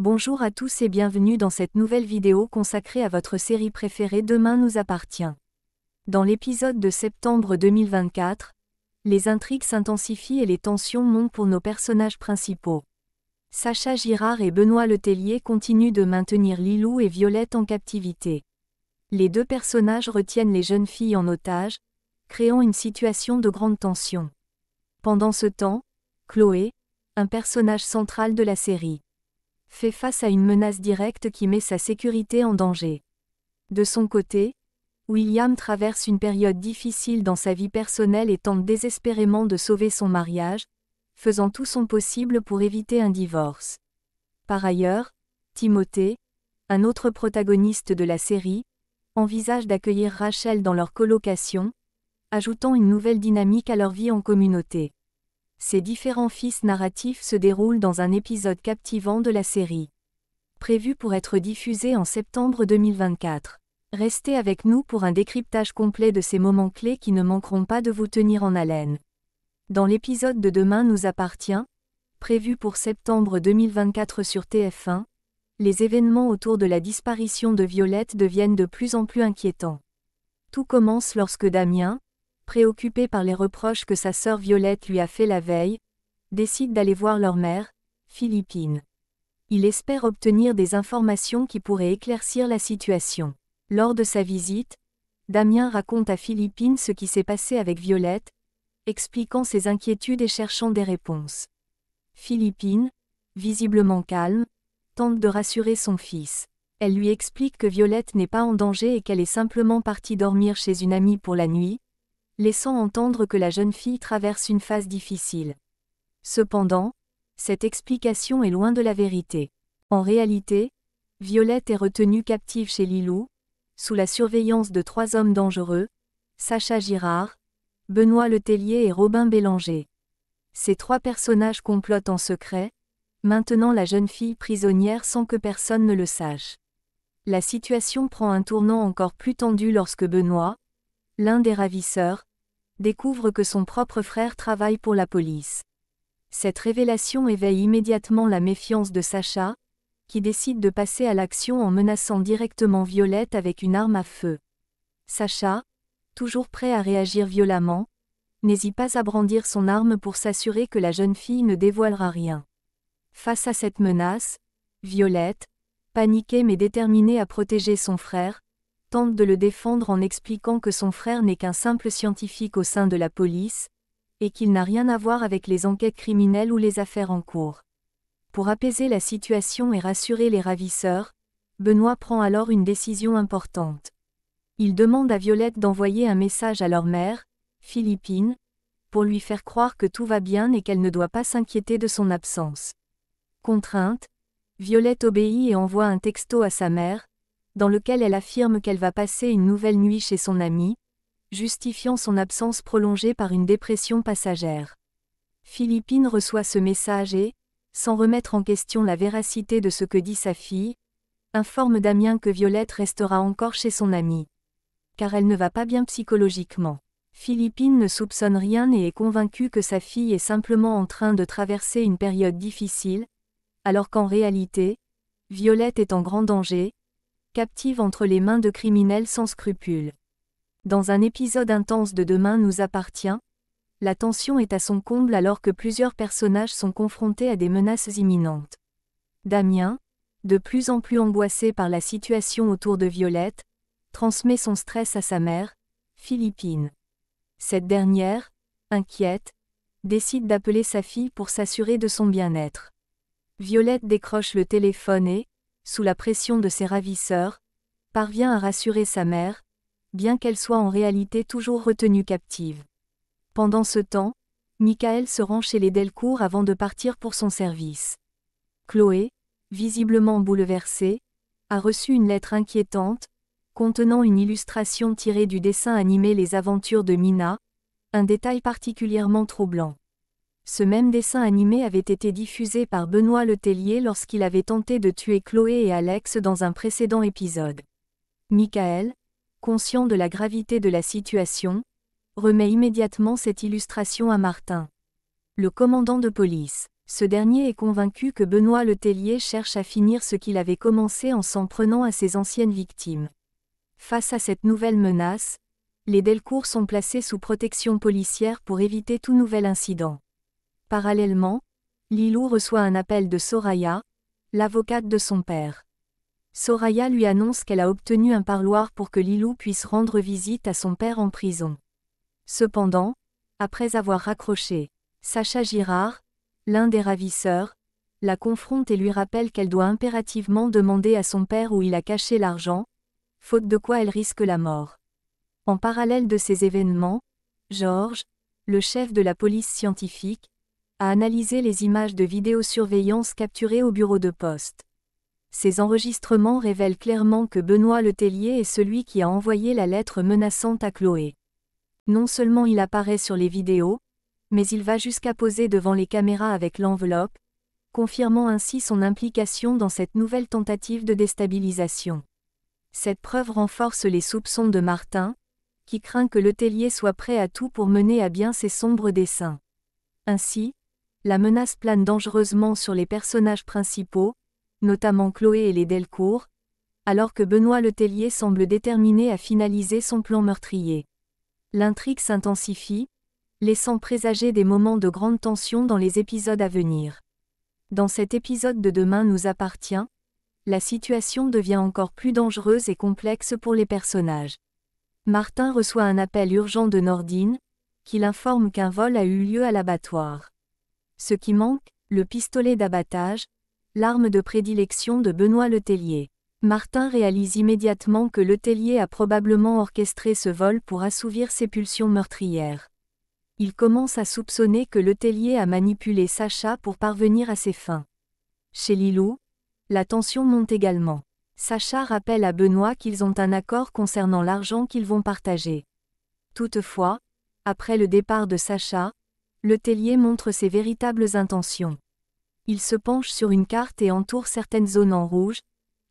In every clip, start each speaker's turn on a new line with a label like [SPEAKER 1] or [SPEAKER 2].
[SPEAKER 1] Bonjour à tous et bienvenue dans cette nouvelle vidéo consacrée à votre série préférée Demain nous appartient. Dans l'épisode de septembre 2024, les intrigues s'intensifient et les tensions montent pour nos personnages principaux. Sacha Girard et Benoît Letellier continuent de maintenir Lilou et Violette en captivité. Les deux personnages retiennent les jeunes filles en otage, créant une situation de grande tension. Pendant ce temps, Chloé, un personnage central de la série, fait face à une menace directe qui met sa sécurité en danger. De son côté, William traverse une période difficile dans sa vie personnelle et tente désespérément de sauver son mariage, faisant tout son possible pour éviter un divorce. Par ailleurs, Timothée, un autre protagoniste de la série, envisage d'accueillir Rachel dans leur colocation, ajoutant une nouvelle dynamique à leur vie en communauté. Ces différents fils narratifs se déroulent dans un épisode captivant de la série. Prévu pour être diffusé en septembre 2024. Restez avec nous pour un décryptage complet de ces moments clés qui ne manqueront pas de vous tenir en haleine. Dans l'épisode de Demain nous appartient, prévu pour septembre 2024 sur TF1, les événements autour de la disparition de Violette deviennent de plus en plus inquiétants. Tout commence lorsque Damien, Préoccupé par les reproches que sa sœur Violette lui a fait la veille, décide d'aller voir leur mère, Philippine. Il espère obtenir des informations qui pourraient éclaircir la situation. Lors de sa visite, Damien raconte à Philippine ce qui s'est passé avec Violette, expliquant ses inquiétudes et cherchant des réponses. Philippine, visiblement calme, tente de rassurer son fils. Elle lui explique que Violette n'est pas en danger et qu'elle est simplement partie dormir chez une amie pour la nuit, laissant entendre que la jeune fille traverse une phase difficile. Cependant, cette explication est loin de la vérité. En réalité, Violette est retenue captive chez Lilou, sous la surveillance de trois hommes dangereux, Sacha Girard, Benoît Letellier et Robin Bélanger. Ces trois personnages complotent en secret, maintenant la jeune fille prisonnière sans que personne ne le sache. La situation prend un tournant encore plus tendu lorsque Benoît, l'un des ravisseurs, découvre que son propre frère travaille pour la police. Cette révélation éveille immédiatement la méfiance de Sacha, qui décide de passer à l'action en menaçant directement Violette avec une arme à feu. Sacha, toujours prêt à réagir violemment, n'hésite pas à brandir son arme pour s'assurer que la jeune fille ne dévoilera rien. Face à cette menace, Violette, paniquée mais déterminée à protéger son frère, de le défendre en expliquant que son frère n'est qu'un simple scientifique au sein de la police, et qu'il n'a rien à voir avec les enquêtes criminelles ou les affaires en cours. Pour apaiser la situation et rassurer les ravisseurs, Benoît prend alors une décision importante. Il demande à Violette d'envoyer un message à leur mère, Philippine, pour lui faire croire que tout va bien et qu'elle ne doit pas s'inquiéter de son absence. Contrainte, Violette obéit et envoie un texto à sa mère, dans lequel elle affirme qu'elle va passer une nouvelle nuit chez son amie, justifiant son absence prolongée par une dépression passagère. Philippine reçoit ce message et, sans remettre en question la véracité de ce que dit sa fille, informe Damien que Violette restera encore chez son amie. Car elle ne va pas bien psychologiquement. Philippine ne soupçonne rien et est convaincue que sa fille est simplement en train de traverser une période difficile, alors qu'en réalité, Violette est en grand danger, captive entre les mains de criminels sans scrupules. Dans un épisode intense de Demain nous appartient, la tension est à son comble alors que plusieurs personnages sont confrontés à des menaces imminentes. Damien, de plus en plus angoissé par la situation autour de Violette, transmet son stress à sa mère, Philippine. Cette dernière, inquiète, décide d'appeler sa fille pour s'assurer de son bien-être. Violette décroche le téléphone et, sous la pression de ses ravisseurs, parvient à rassurer sa mère, bien qu'elle soit en réalité toujours retenue captive. Pendant ce temps, Michael se rend chez les Delcourt avant de partir pour son service. Chloé, visiblement bouleversée, a reçu une lettre inquiétante, contenant une illustration tirée du dessin animé Les Aventures de Mina, un détail particulièrement troublant. Ce même dessin animé avait été diffusé par Benoît Letellier lorsqu'il avait tenté de tuer Chloé et Alex dans un précédent épisode. Michael, conscient de la gravité de la situation, remet immédiatement cette illustration à Martin. Le commandant de police. Ce dernier est convaincu que Benoît Letellier cherche à finir ce qu'il avait commencé en s'en prenant à ses anciennes victimes. Face à cette nouvelle menace, les Delcourt sont placés sous protection policière pour éviter tout nouvel incident. Parallèlement, Lilou reçoit un appel de Soraya, l'avocate de son père. Soraya lui annonce qu'elle a obtenu un parloir pour que Lilou puisse rendre visite à son père en prison. Cependant, après avoir raccroché, Sacha Girard, l'un des ravisseurs, la confronte et lui rappelle qu'elle doit impérativement demander à son père où il a caché l'argent, faute de quoi elle risque la mort. En parallèle de ces événements, Georges, le chef de la police scientifique, a analysé les images de vidéosurveillance capturées au bureau de poste. Ces enregistrements révèlent clairement que Benoît Letellier est celui qui a envoyé la lettre menaçante à Chloé. Non seulement il apparaît sur les vidéos, mais il va jusqu'à poser devant les caméras avec l'enveloppe, confirmant ainsi son implication dans cette nouvelle tentative de déstabilisation. Cette preuve renforce les soupçons de Martin, qui craint que le soit prêt à tout pour mener à bien ses sombres desseins. Ainsi, la menace plane dangereusement sur les personnages principaux, notamment Chloé et les Delcourt, alors que Benoît Letellier semble déterminé à finaliser son plan meurtrier. L'intrigue s'intensifie, laissant présager des moments de grande tension dans les épisodes à venir. Dans cet épisode de Demain nous appartient, la situation devient encore plus dangereuse et complexe pour les personnages. Martin reçoit un appel urgent de Nordine, qui l'informe qu'un vol a eu lieu à l'abattoir. Ce qui manque, le pistolet d'abattage, l'arme de prédilection de Benoît Letellier. Martin réalise immédiatement que Letellier a probablement orchestré ce vol pour assouvir ses pulsions meurtrières. Il commence à soupçonner que Letellier a manipulé Sacha pour parvenir à ses fins. Chez Lilou, la tension monte également. Sacha rappelle à Benoît qu'ils ont un accord concernant l'argent qu'ils vont partager. Toutefois, après le départ de Sacha, le tellier montre ses véritables intentions. Il se penche sur une carte et entoure certaines zones en rouge,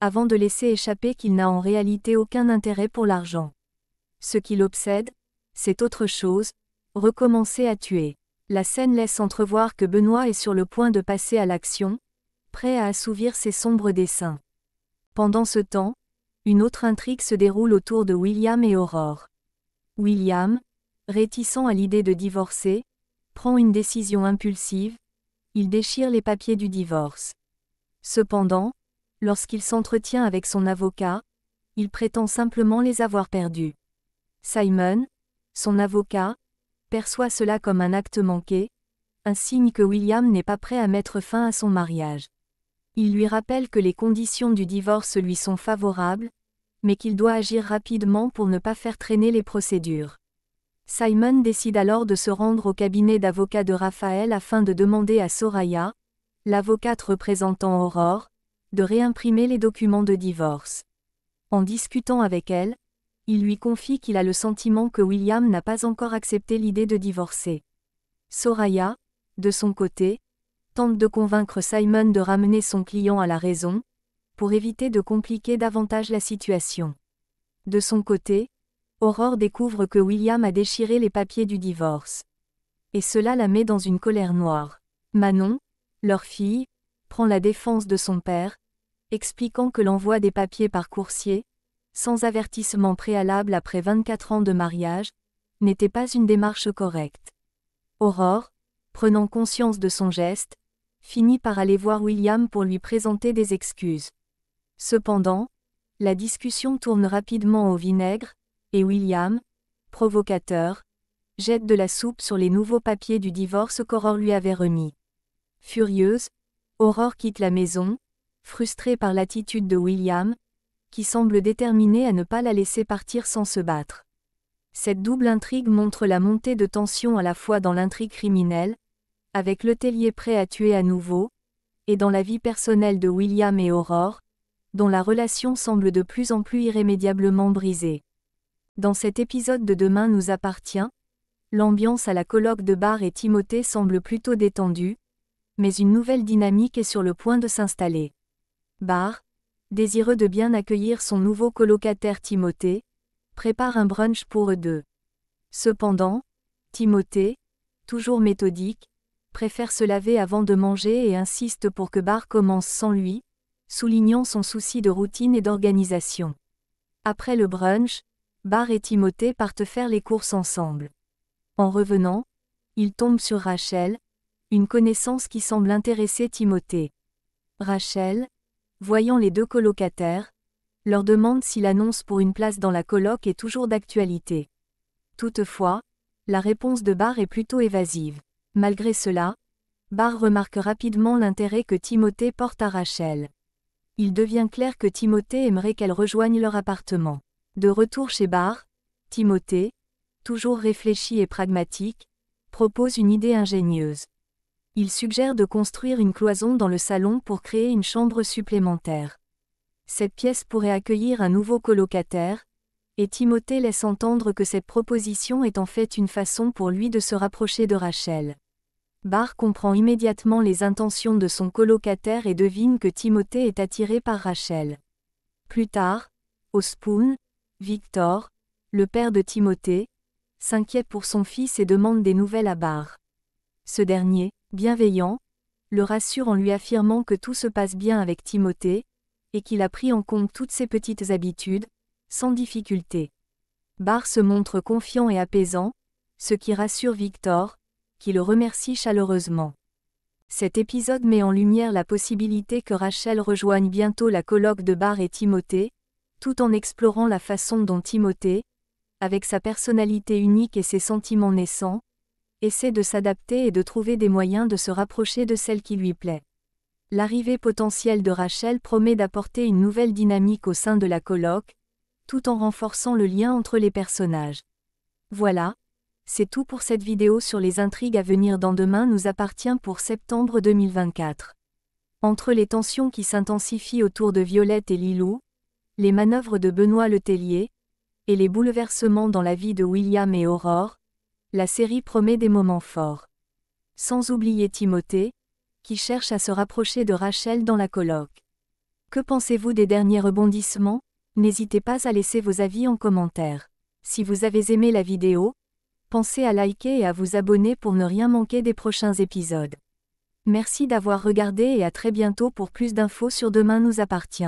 [SPEAKER 1] avant de laisser échapper qu'il n'a en réalité aucun intérêt pour l'argent. Ce qui l'obsède, c'est autre chose, recommencer à tuer. La scène laisse entrevoir que Benoît est sur le point de passer à l'action, prêt à assouvir ses sombres desseins. Pendant ce temps, une autre intrigue se déroule autour de William et Aurore. William, réticent à l'idée de divorcer, prend une décision impulsive, il déchire les papiers du divorce. Cependant, lorsqu'il s'entretient avec son avocat, il prétend simplement les avoir perdus. Simon, son avocat, perçoit cela comme un acte manqué, un signe que William n'est pas prêt à mettre fin à son mariage. Il lui rappelle que les conditions du divorce lui sont favorables, mais qu'il doit agir rapidement pour ne pas faire traîner les procédures. Simon décide alors de se rendre au cabinet d'avocat de Raphaël afin de demander à Soraya, l'avocate représentant Aurore, de réimprimer les documents de divorce. En discutant avec elle, il lui confie qu'il a le sentiment que William n'a pas encore accepté l'idée de divorcer. Soraya, de son côté, tente de convaincre Simon de ramener son client à la raison, pour éviter de compliquer davantage la situation. De son côté, Aurore découvre que William a déchiré les papiers du divorce. Et cela la met dans une colère noire. Manon, leur fille, prend la défense de son père, expliquant que l'envoi des papiers par coursier, sans avertissement préalable après 24 ans de mariage, n'était pas une démarche correcte. Aurore, prenant conscience de son geste, finit par aller voir William pour lui présenter des excuses. Cependant, la discussion tourne rapidement au vinaigre, et William, provocateur, jette de la soupe sur les nouveaux papiers du divorce qu'Aurore lui avait remis. Furieuse, Aurore quitte la maison, frustrée par l'attitude de William, qui semble déterminé à ne pas la laisser partir sans se battre. Cette double intrigue montre la montée de tension à la fois dans l'intrigue criminelle, avec le prêt à tuer à nouveau, et dans la vie personnelle de William et Aurore, dont la relation semble de plus en plus irrémédiablement brisée. Dans cet épisode de Demain nous appartient, l'ambiance à la colloque de Bar et Timothée semble plutôt détendue, mais une nouvelle dynamique est sur le point de s'installer. Bar, désireux de bien accueillir son nouveau colocataire Timothée, prépare un brunch pour eux deux. Cependant, Timothée, toujours méthodique, préfère se laver avant de manger et insiste pour que Bar commence sans lui, soulignant son souci de routine et d'organisation. Après le brunch, Bar et Timothée partent faire les courses ensemble. En revenant, ils tombent sur Rachel, une connaissance qui semble intéresser Timothée. Rachel, voyant les deux colocataires, leur demande si l'annonce pour une place dans la colloque est toujours d'actualité. Toutefois, la réponse de Barre est plutôt évasive. Malgré cela, Barr remarque rapidement l'intérêt que Timothée porte à Rachel. Il devient clair que Timothée aimerait qu'elle rejoigne leur appartement. De retour chez Barr, Timothée, toujours réfléchi et pragmatique, propose une idée ingénieuse. Il suggère de construire une cloison dans le salon pour créer une chambre supplémentaire. Cette pièce pourrait accueillir un nouveau colocataire, et Timothée laisse entendre que cette proposition est en fait une façon pour lui de se rapprocher de Rachel. Barr comprend immédiatement les intentions de son colocataire et devine que Timothée est attiré par Rachel. Plus tard, au Spoon, Victor, le père de Timothée, s'inquiète pour son fils et demande des nouvelles à Bar. Ce dernier, bienveillant, le rassure en lui affirmant que tout se passe bien avec Timothée, et qu'il a pris en compte toutes ses petites habitudes, sans difficulté. Bar se montre confiant et apaisant, ce qui rassure Victor, qui le remercie chaleureusement. Cet épisode met en lumière la possibilité que Rachel rejoigne bientôt la colloque de Bar et Timothée, tout en explorant la façon dont Timothée, avec sa personnalité unique et ses sentiments naissants, essaie de s'adapter et de trouver des moyens de se rapprocher de celle qui lui plaît. L'arrivée potentielle de Rachel promet d'apporter une nouvelle dynamique au sein de la colloque, tout en renforçant le lien entre les personnages. Voilà, c'est tout pour cette vidéo sur les intrigues à venir dans Demain nous appartient pour septembre 2024. Entre les tensions qui s'intensifient autour de Violette et Lilou, les manœuvres de Benoît Letellier, et les bouleversements dans la vie de William et Aurore, la série promet des moments forts. Sans oublier Timothée, qui cherche à se rapprocher de Rachel dans la colloque. Que pensez-vous des derniers rebondissements N'hésitez pas à laisser vos avis en commentaire. Si vous avez aimé la vidéo, pensez à liker et à vous abonner pour ne rien manquer des prochains épisodes. Merci d'avoir regardé et à très bientôt pour plus d'infos sur Demain nous appartient.